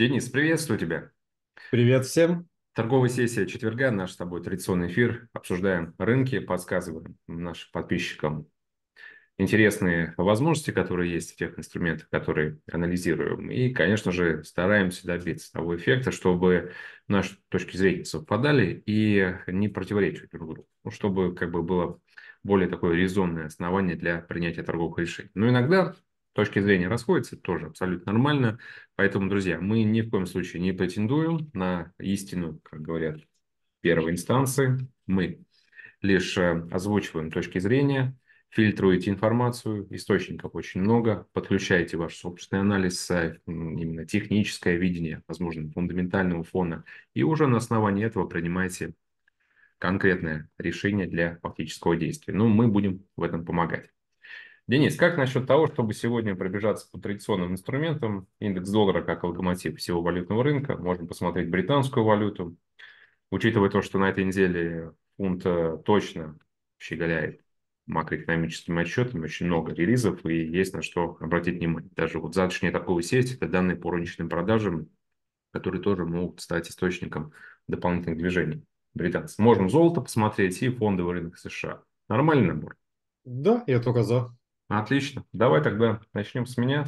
Денис, приветствую тебя. Привет всем. Торговая сессия четверга, наш с тобой традиционный эфир. Обсуждаем рынки, подсказываем нашим подписчикам интересные возможности, которые есть в тех инструментах, которые анализируем. И, конечно же, стараемся добиться того эффекта, чтобы наши точки зрения совпадали и не противоречили друг другу, ну, чтобы как бы было более такое резонное основание для принятия торговых решений. Но иногда точки зрения расходятся, тоже абсолютно нормально. Поэтому, друзья, мы ни в коем случае не претендуем на истину, как говорят первой инстанции. Мы лишь э, озвучиваем точки зрения, фильтруете информацию, источников очень много, подключаете ваш собственный анализ, э, именно техническое видение, возможно, фундаментального фона, и уже на основании этого принимаете конкретное решение для фактического действия. Но ну, мы будем в этом помогать. Денис, как насчет того, чтобы сегодня пробежаться по традиционным инструментам, индекс доллара как локомотив всего валютного рынка, Можно посмотреть британскую валюту, учитывая то, что на этой неделе фунт э, точно щеголяет макроэкономическими отчетами, очень много релизов, и есть на что обратить внимание. Даже вот завтрашняя торговая сеть – это данные по рыночным продажам, которые тоже могут стать источником дополнительных движений британцев. Можем золото посмотреть и фондовый рынок США. Нормальный набор. Да, я только за. Отлично. Давай тогда начнем с меня.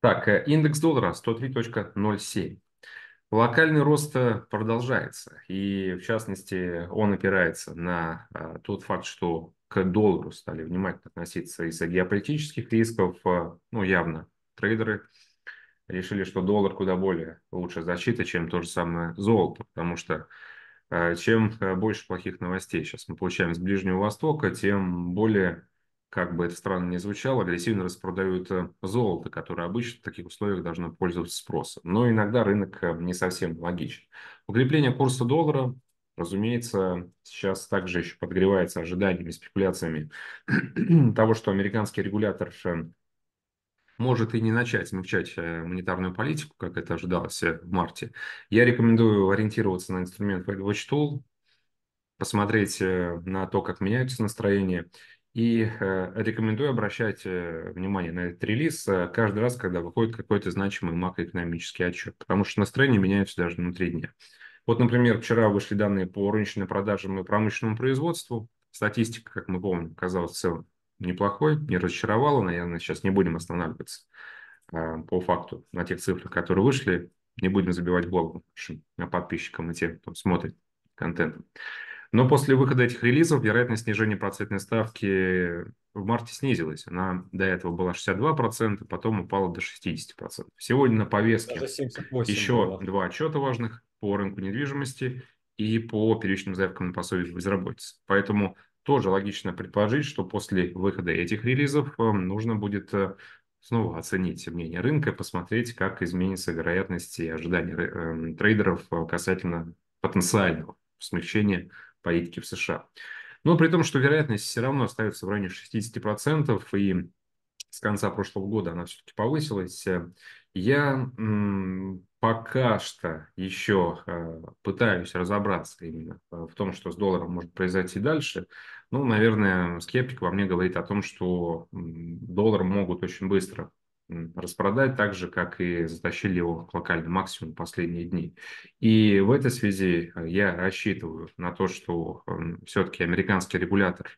Так, э, индекс доллара 103.07. Локальный рост э, продолжается, и в частности он опирается на э, тот факт, что к доллару стали внимательно относиться из-за геополитических рисков, ну явно трейдеры решили, что доллар куда более лучшая защита, чем то же самое золото, потому что а, чем а, больше плохих новостей сейчас мы получаем с Ближнего Востока, тем более, как бы это странно ни звучало, агрессивно распродают э, золото, которое обычно в таких условиях должно пользоваться спросом. Но иногда рынок э, не совсем логичен. Укрепление курса доллара, разумеется, сейчас также еще подогревается ожиданиями, спекуляциями того, что американский регулятор э, может и не начать смягчать э, монетарную политику, как это ожидалось э, в марте. Я рекомендую ориентироваться на инструмент Watch Tool, посмотреть э, на то, как меняются настроения, и рекомендую обращать внимание на этот релиз каждый раз, когда выходит какой-то значимый макроэкономический отчет, потому что настроения меняются даже внутри дня. Вот, например, вчера вышли данные по рыночным продажам и промышленному производству. Статистика, как мы помним, казалась в целом неплохой, не разочаровало, наверное, сейчас не будем останавливаться а, по факту на тех цифрах, которые вышли, не будем забивать голову а подписчикам и тем, кто смотрит контент. Но после выхода этих релизов вероятность снижения процентной ставки в марте снизилась. Она до этого была 62%, потом упала до 60%. Сегодня на повестке еще было. два отчета важных по рынку недвижимости и по первичным заявкам на пособие по безработице. Поэтому тоже логично предположить, что после выхода этих релизов эм, нужно будет э, снова оценить мнение рынка, посмотреть, как изменится вероятность и ожидания эм, трейдеров э, касательно потенциального смягчения политики в США. Но при том, что вероятность все равно остается в районе 60%, и с конца прошлого года она все-таки повысилась, э, я пока что еще э, пытаюсь разобраться именно э, в том, что с долларом может произойти дальше. Ну, наверное, скептик во мне говорит о том, что доллар могут очень быстро распродать, так же, как и затащили его к локальному максимуму последние дни. И в этой связи э, я рассчитываю на то, что все-таки американский регулятор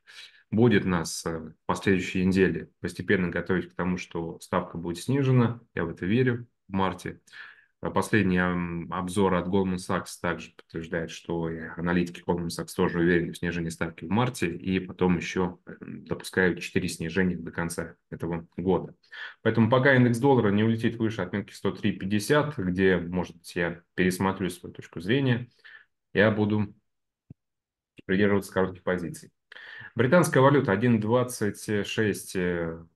будет нас в последующей неделе постепенно готовить к тому, что ставка будет снижена, я в это верю, в марте. А последний обзор от Goldman Sachs также подтверждает, что аналитики Goldman Sachs тоже уверены в снижении ставки в марте и потом еще допускают 4 снижения до конца этого года. Поэтому пока индекс доллара не улетит выше отметки 103.50, где, может быть, я пересмотрю свою точку зрения, я буду придерживаться коротких позиций. Британская валюта 1.2685,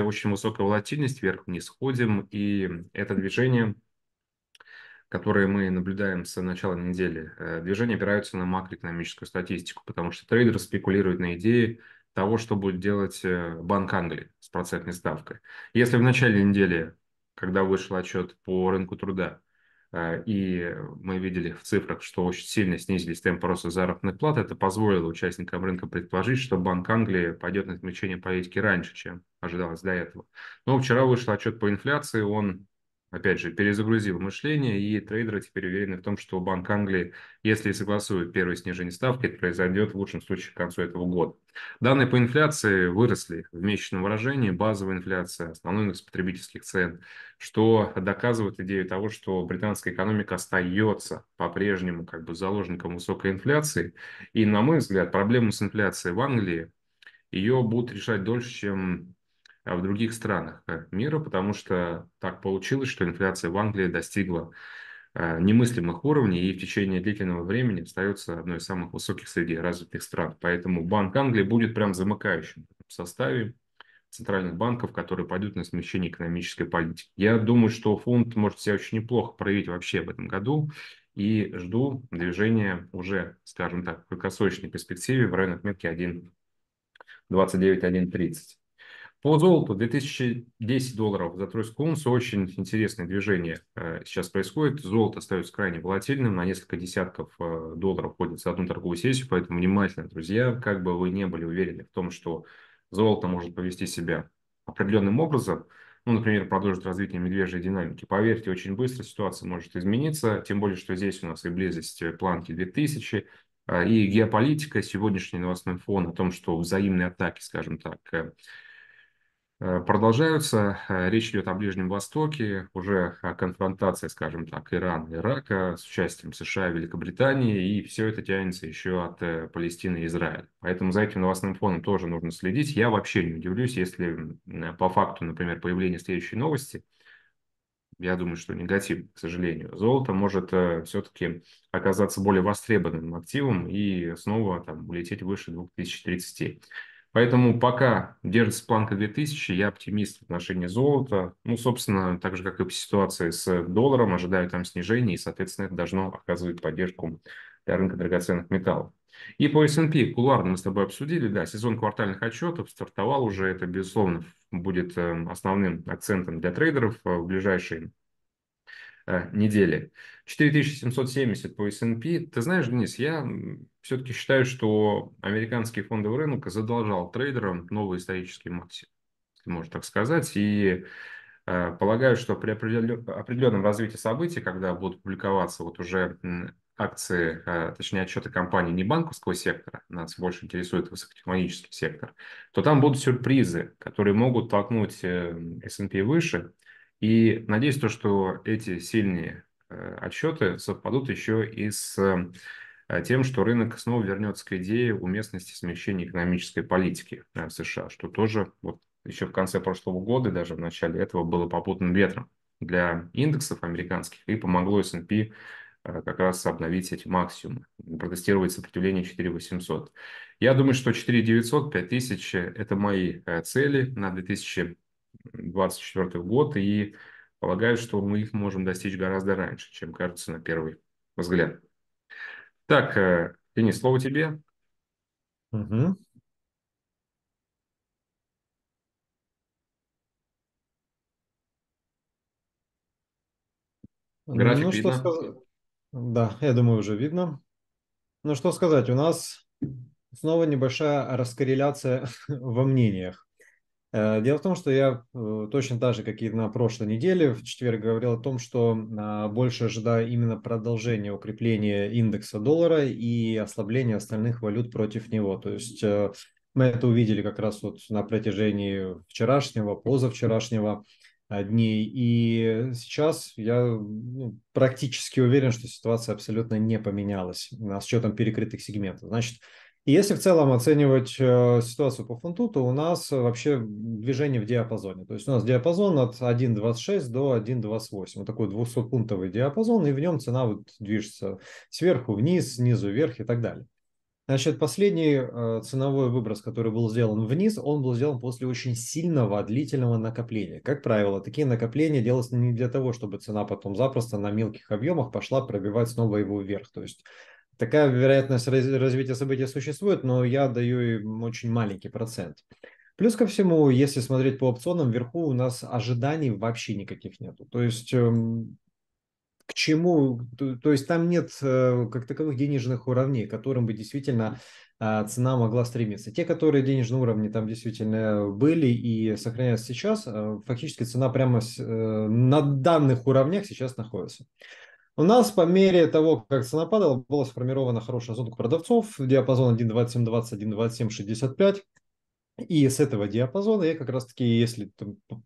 очень высокая волатильность, вверх не сходим, и это движение, которое мы наблюдаем с начала недели, э, движение опирается на макроэкономическую статистику, потому что трейдеры спекулируют на идее того, что будет делать э, Банк Англии с процентной ставкой. Если в начале недели, когда вышел отчет по рынку труда, а, и мы видели в цифрах, что очень сильно снизились темпы роста заработной плат. это позволило участникам рынка предположить, что Банк Англии пойдет на смягчение политики раньше, чем ожидалось до этого. Но вчера вышел отчет по инфляции, он опять же, перезагрузил мышление, и трейдеры теперь уверены в том, что Банк Англии, если и согласует первое снижение ставки, это произойдет в лучшем случае к концу этого года. Данные по инфляции выросли в месячном выражении, базовая инфляция, основной индекс потребительских цен, что доказывает идею того, что британская экономика остается по-прежнему как бы заложником высокой инфляции. И, на мой взгляд, проблему с инфляцией в Англии ее будут решать дольше, чем а в других странах мира, потому что так получилось, что инфляция в Англии достигла э, немыслимых уровней и в течение длительного времени остается одной из самых высоких среди развитых стран. Поэтому Банк Англии будет прям замыкающим в составе центральных банков, которые пойдут на смещение экономической политики. Я думаю, что фонд может себя очень неплохо проявить вообще в этом году и жду движения уже, скажем так, в краткосрочной перспективе в район отметки 1.29-1.30. По золоту 2010 долларов за тройскую унцию. Очень интересное движение э, сейчас происходит. Золото остается крайне волатильным. На несколько десятков э, долларов ходит за одну торговую сессию. Поэтому внимательно, друзья, как бы вы не были уверены в том, что золото может повести себя определенным образом, ну, например, продолжит развитие медвежьей динамики. Поверьте, очень быстро ситуация может измениться, тем более, что здесь у нас и близость э, планки 2000, и геополитика, сегодняшний новостной фон о том, что взаимные атаки, скажем так, Э, продолжаются. Э, речь идет о Ближнем Востоке, уже о конфронтации, скажем так, Ирана и Ирака с участием США и Великобритании, и все это тянется еще от э, Палестины и Израиля. Поэтому за этим новостным фоном тоже нужно следить. Я вообще не удивлюсь, если по факту, например, появление следующей новости, я думаю, что негатив, к сожалению. Золото может все-таки оказаться более востребованным активом и снова там, улететь выше 2030. Поэтому пока держится планка 2000, я оптимист в отношении золота. Ну, собственно, так же, как и по ситуации с долларом, ожидаю там снижения, и, соответственно, это должно оказывать поддержку для рынка драгоценных металлов. И по S&P куларно мы с тобой обсудили, да, сезон квартальных отчетов стартовал уже, это, безусловно, будет эм, основным акцентом для трейдеров э, в ближайшие а, недели. 4770 по S&P. Ты знаешь, Денис, я все-таки считаю, что американский фондовый рынок задолжал трейдерам новый исторический максимум, если можно так сказать. И а, полагаю, что при определенном развитии событий, когда будут публиковаться вот уже акции, а, точнее отчеты компаний не банковского сектора, нас больше интересует высокотехнологический сектор, то там будут сюрпризы, которые могут толкнуть э, S&P выше, и надеюсь, то, что эти сильные э, отчеты совпадут еще и с э, тем, что рынок снова вернется к идее уместности смещения экономической политики э, в США, что тоже вот еще в конце прошлого года, даже в начале этого, было попутным ветром для индексов американских и помогло S&P как раз обновить эти максимумы, протестировать сопротивление 4800. Я думаю, что 4900, 5000 – это мои цели на 2000 2024 год, и полагаю, что мы их можем достичь гораздо раньше, чем кажется на первый взгляд. Так, э, Денис, слово тебе. Угу. График ну, видно? сказ... Да, я думаю, уже видно. Ну, что сказать, у нас снова небольшая раскорреляция во мнениях. Э, дело в том, что я э, точно так же, как и на прошлой неделе, в четверг говорил о том, что а, больше ожидаю именно продолжения укрепления индекса доллара и ослабления остальных валют против него. То есть э, мы это увидели как раз вот на протяжении вчерашнего, позавчерашнего а, дней. И сейчас я ну, практически уверен, что ситуация абсолютно не поменялась а, с учетом перекрытых сегментов. Значит, и если в целом оценивать э, ситуацию по фунту, то у нас вообще движение в диапазоне. То есть у нас диапазон от 1.26 до 1.28. Вот такой 200-пунктовый диапазон, и в нем цена вот движется сверху вниз, снизу вверх и так далее. Значит, последний э, ценовой выброс, который был сделан вниз, он был сделан после очень сильного длительного накопления. Как правило, такие накопления делаются не для того, чтобы цена потом запросто на мелких объемах пошла пробивать снова его вверх. То есть Такая вероятность развития событий существует, но я даю им очень маленький процент. Плюс ко всему, если смотреть по опционам, вверху у нас ожиданий вообще никаких нету. То есть эм, к чему, то, то есть там нет э, как таковых денежных уровней, к которым бы действительно а, цена могла стремиться. Те, которые денежные уровни там действительно были и сохраняются сейчас, э, фактически цена прямо э, на данных уровнях сейчас находится. У нас по мере того, как цена падала, была сформирована хорошая зона продавцов, диапазон 1.27.20, 1.27.65. И с этого диапазона я как раз-таки, если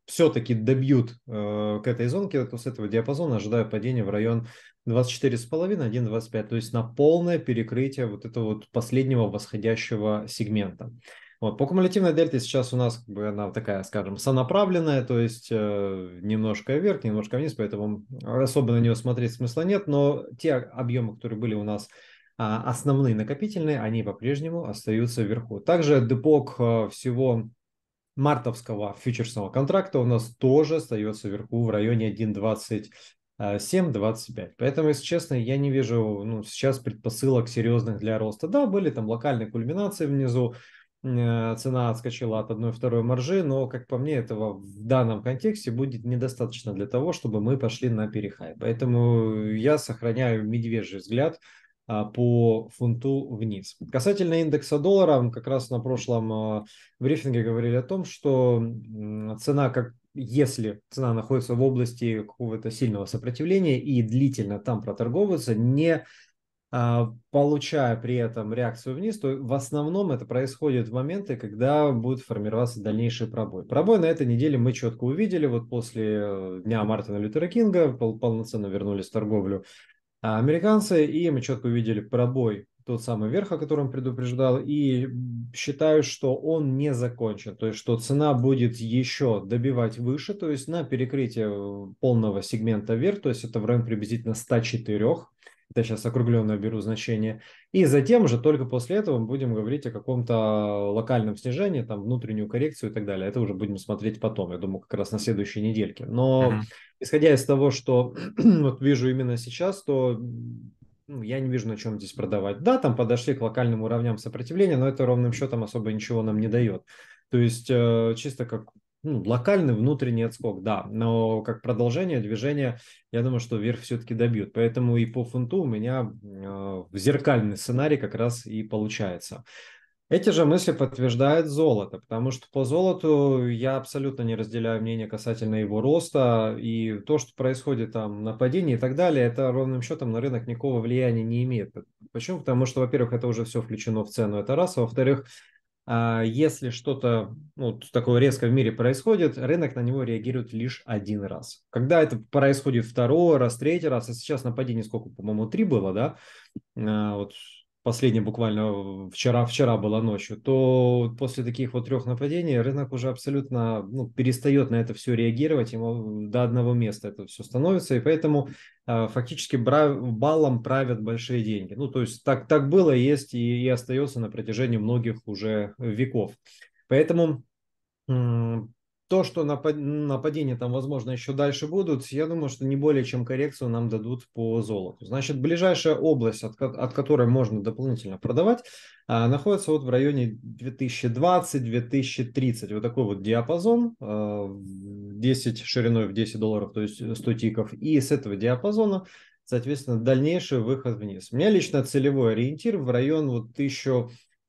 все-таки добьют э, к этой зонке, то с этого диапазона ожидаю падения в район 24,5-1,25, то есть на полное перекрытие вот этого вот последнего восходящего сегмента. Вот, по кумулятивной дельте сейчас у нас как бы, она такая, скажем, сонаправленная, то есть э, немножко вверх, немножко вниз, поэтому особо на нее смотреть смысла нет, но те объемы, которые были у нас а, основные накопительные, они по-прежнему остаются вверху. Также депок э, всего мартовского фьючерсного контракта у нас тоже остается вверху в районе 127, 25. Поэтому, если честно, я не вижу ну, сейчас предпосылок серьезных для роста. Да, были там локальные кульминации внизу, Э, цена отскочила от одной-второй маржи, но, как по мне, этого в данном контексте будет недостаточно для того, чтобы мы пошли на перехай. Поэтому я сохраняю медвежий взгляд а, по фунту вниз. Касательно индекса доллара, как раз на прошлом а, брифинге говорили о том, что цена, как если цена находится в области какого-то сильного сопротивления и длительно там проторговывается, не а, получая при этом реакцию вниз, то в основном это происходит в моменты, когда будет формироваться дальнейший пробой. Пробой на этой неделе мы четко увидели, вот после э, дня Мартина Лютера Кинга пол полноценно вернулись в торговлю а, американцы, и мы четко увидели пробой тот самый верх, о котором предупреждал, и считаю, что он не закончен, то есть что цена будет еще добивать выше, то есть на перекрытие э, полного сегмента вверх, то есть это в районе приблизительно 104, это сейчас округленно беру значение, и затем уже только после этого мы будем говорить о каком-то а, локальном снижении, там внутреннюю коррекцию и так далее. Это уже будем смотреть потом, я думаю, как раз на следующей недельке. Но uh-huh. исходя из того, что вот вижу именно сейчас, то ну, я не вижу, на чем здесь продавать. Да, там подошли к локальным уровням сопротивления, но это ровным счетом особо ничего нам не дает. То есть э, чисто как ну, локальный внутренний отскок, да, но как продолжение движения, я думаю, что вверх все-таки добьют. Поэтому и по фунту у меня э, зеркальный сценарий как раз и получается. Эти же мысли подтверждают золото, потому что по золоту я абсолютно не разделяю мнение касательно его роста и то, что происходит там на падении и так далее, это ровным счетом на рынок никакого влияния не имеет. Почему? Потому что, во-первых, это уже все включено в цену, это раз, а во-вторых, а, если что-то ну, такое резко в мире происходит, рынок на него реагирует лишь один раз. Когда это происходит второй раз, третий раз, а сейчас нападение сколько, по-моему, три было, да? А, вот последняя буквально э, вчера, вчера была ночью, то после таких вот трех нападений рынок уже абсолютно ну, перестает на это все реагировать, ему до одного места это все становится, и поэтому э, фактически брав, баллом правят большие деньги. Ну, то есть так, так было, есть и, и остается на протяжении многих уже веков. Поэтому то, что напад... нападения там, возможно, еще дальше будут, я думаю, что не более чем коррекцию нам дадут по золоту. Значит, ближайшая область, от, от которой можно дополнительно продавать, а, находится вот в районе 2020-2030. Вот такой вот диапазон, а, 10 шириной в 10 долларов, то есть 100 э, тиков. И с этого диапазона, соответственно, дальнейший выход вниз. У меня лично целевой ориентир в район вот 1000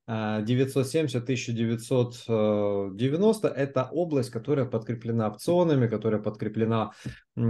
970-1990 а, э, – это область, которая подкреплена опционами, которая подкреплена а, у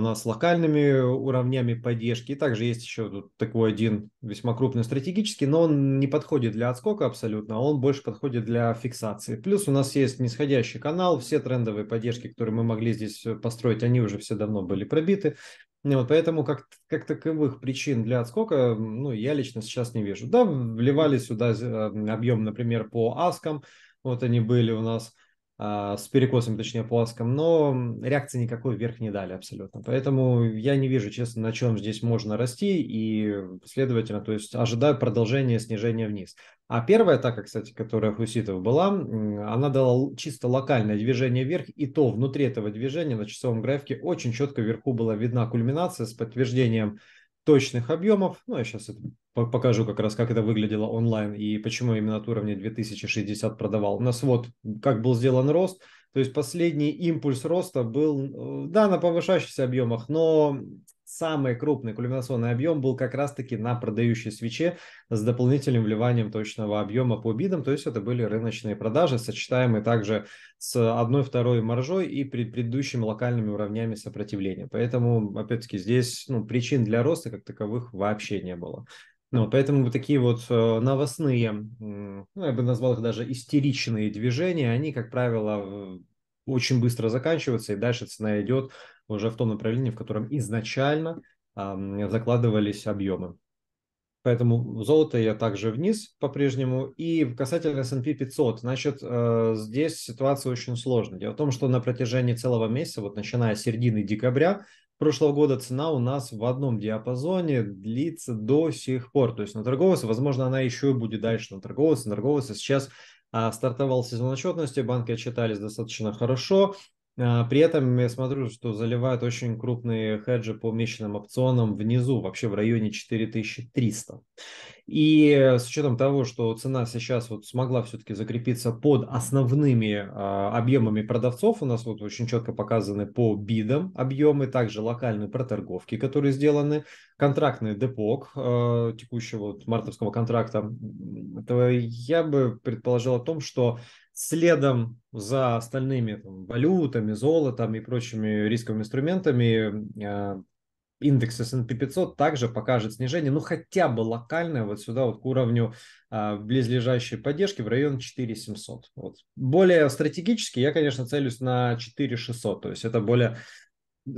нас локальными уровнями поддержки. И также есть еще тут такой один весьма крупный стратегический, но он не подходит для отскока абсолютно, а он больше подходит для фиксации. Плюс у нас есть нисходящий канал, все трендовые поддержки, которые мы могли здесь э, построить, они уже все давно были пробиты. Не, Вот, поэтому как, как таковых причин для отскока ну, я лично сейчас не вижу. Да, вливали сюда э, объем, например, по аскам, вот они были у нас – а, с перекосом, точнее, плоском, но реакции никакой вверх не дали абсолютно. Поэтому я не вижу, честно, на чем здесь можно расти, и, следовательно, то есть ожидаю продолжения снижения вниз. А первая атака, кстати, которая Хуситов была, она дала чисто локальное движение вверх, и то внутри этого движения на часовом графике очень четко вверху была видна кульминация с подтверждением точных объемов. Ну, я сейчас покажу как раз, как это выглядело онлайн и почему именно от уровня 2060 продавал. У нас вот как был сделан рост, то есть последний импульс роста был, э, да, на повышающихся объемах, но самый крупный кульминационный объем был как раз-таки на продающей свече с дополнительным вливанием точного объема по бидам, то есть это были рыночные продажи, сочетаемые также с одной-второй маржой и пред предыдущими локальными уровнями сопротивления. Поэтому, опять-таки, здесь ну, причин для роста как таковых вообще не было. Ну, поэтому вот такие вот э, новостные, ну, я бы назвал их даже истеричные движения, они, как правило, очень быстро заканчиваются, и дальше цена идет уже в том направлении, в котором изначально закладывались объемы. Поэтому золото я также вниз по-прежнему. И касательно S&P 500, значит, э, здесь ситуация очень сложная. Дело в том, что на протяжении целого месяца, вот начиная с середины декабря, прошлого года цена у нас в одном диапазоне длится до сих пор. То есть на торговаться, возможно, она еще и будет дальше на торговаться. На торговаться сейчас а, стартовал сезон отчетности, банки отчитались достаточно хорошо. А, при этом я смотрю, что заливают очень крупные хеджи по месячным опционам внизу, вообще в районе 4300. И с учетом того, что цена сейчас вот смогла все-таки закрепиться под основными а, объемами продавцов, у нас вот очень четко показаны по бидам объемы, также локальные проторговки, которые сделаны, контрактный депок а, текущего вот, мартовского контракта, то я бы предположил о том, что Следом за остальными там, валютами, золотом и прочими рисковыми инструментами э, индекс S&P 500 также покажет снижение, ну хотя бы локальное, вот сюда вот к уровню а, близлежащей поддержки в район 4700. Вот. Более стратегически я, конечно, целюсь на 4600, то есть это более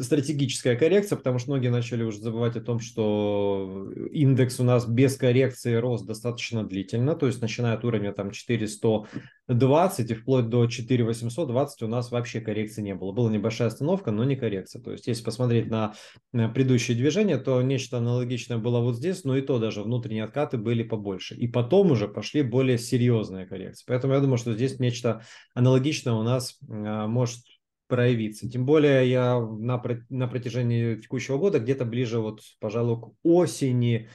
стратегическая коррекция, потому что многие начали уже забывать о том, что индекс у нас без коррекции рос достаточно длительно, то есть начиная от уровня там 4120 и вплоть до 4820 у нас вообще коррекции не было. Была небольшая остановка, но не коррекция. То есть если посмотреть на предыдущие движения, то нечто аналогичное было вот здесь, но и то даже внутренние откаты были побольше. И потом уже пошли более серьезные коррекции. Поэтому я думаю, что здесь нечто аналогичное у нас а, может проявиться. Тем более я на, на протяжении текущего года где-то ближе вот, пожалуй, к осени,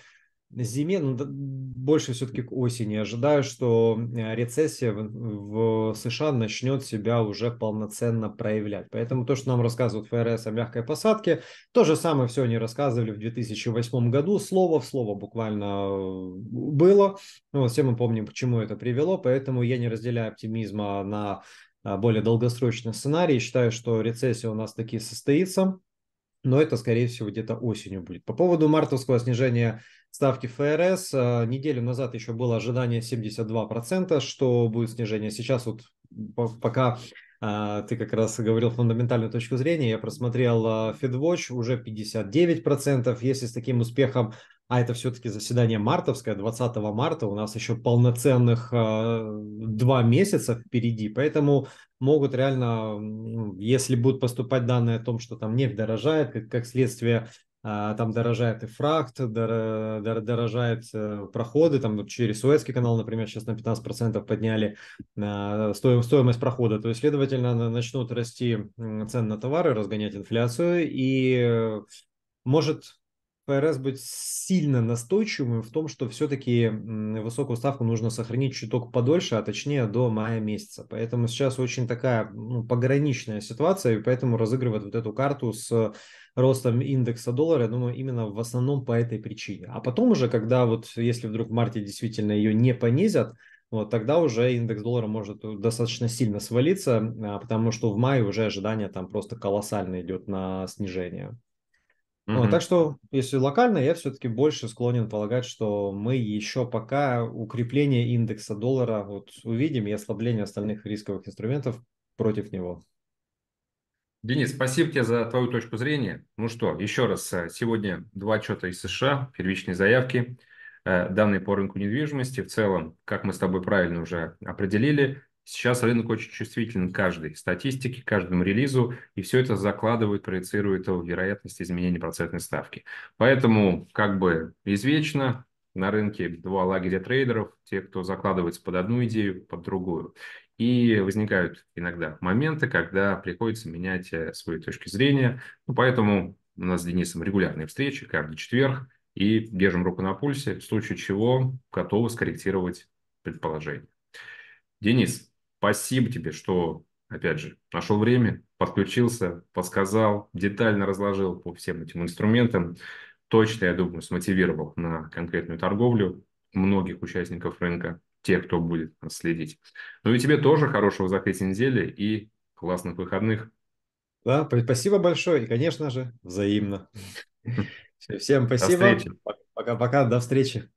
зиме, ну, больше все-таки к осени. Ожидаю, что э, рецессия в, в США начнет себя уже полноценно проявлять. Поэтому то, что нам рассказывают ФРС о мягкой посадке, то же самое все они рассказывали в 2008 году, слово в слово буквально э, было. Ну, все мы помним, к чему это привело, поэтому я не разделяю оптимизма на а, более долгосрочный сценарий. Считаю, что рецессия у нас таки состоится, но это, скорее всего, где-то осенью будет. По поводу мартовского снижения ставки ФРС, а, неделю назад еще было ожидание 72%, что будет снижение. Сейчас вот пока а, ты как раз говорил фундаментальную точку зрения. Я просмотрел FedWatch, а, уже 59%. Если с таким успехом, а это все-таки заседание мартовское, 20 марта, у нас еще полноценных а, два месяца впереди. Поэтому могут реально, если будут поступать данные о том, что там нефть дорожает, как, как следствие а, там дорожает и фракт, дор, дор, дорожают э, проходы, там через Суэцкий канал, например, сейчас на 15% подняли а, стоимость прохода, то есть, следовательно, начнут расти цены на товары, разгонять инфляцию, и э, может ФРС быть сильно настойчивым в том, что все-таки высокую ставку нужно сохранить чуток подольше, а точнее до мая месяца. Поэтому сейчас очень такая ну, пограничная ситуация, и поэтому разыгрывать вот эту карту с ростом индекса доллара, я думаю, именно в основном по этой причине. А потом уже, когда вот если вдруг в марте действительно ее не понизят, вот тогда уже индекс доллара может э, достаточно сильно свалиться, а, потому что в мае уже ожидание там просто колоссально идет на снижение. Ну, так что, если локально, я все-таки больше склонен полагать, что мы еще пока укрепление индекса доллара вот увидим и ослабление остальных рисковых инструментов против него. Денис, спасибо тебе за твою точку зрения. Ну что, еще раз, э, сегодня два отчета из США, первичные заявки, э, данные по рынку недвижимости. В целом, как мы с тобой правильно уже определили, Сейчас рынок очень чувствителен к каждой статистике, каждому релизу, и все это закладывает, проецирует в вероятность изменения процентной ставки. Поэтому как бы извечно, на рынке два лагеря трейдеров, те, кто закладывается под одну идею, под другую. И возникают иногда моменты, когда приходится менять э, свои точки зрения. Ну, поэтому у нас с Денисом регулярные встречи, каждый четверг, и держим руку на пульсе, в случае чего готовы скорректировать предположение. Денис, Спасибо тебе, что, опять же, нашел время, подключился, подсказал, детально разложил по всем этим инструментам. Точно, я думаю, смотивировал на конкретную торговлю многих участников рынка, тех, кто будет нас следить. Ну и тебе тоже хорошего закрытия недели и классных выходных. Да, спасибо большое и, конечно же, взаимно. Всем спасибо. Пока-пока, до встречи.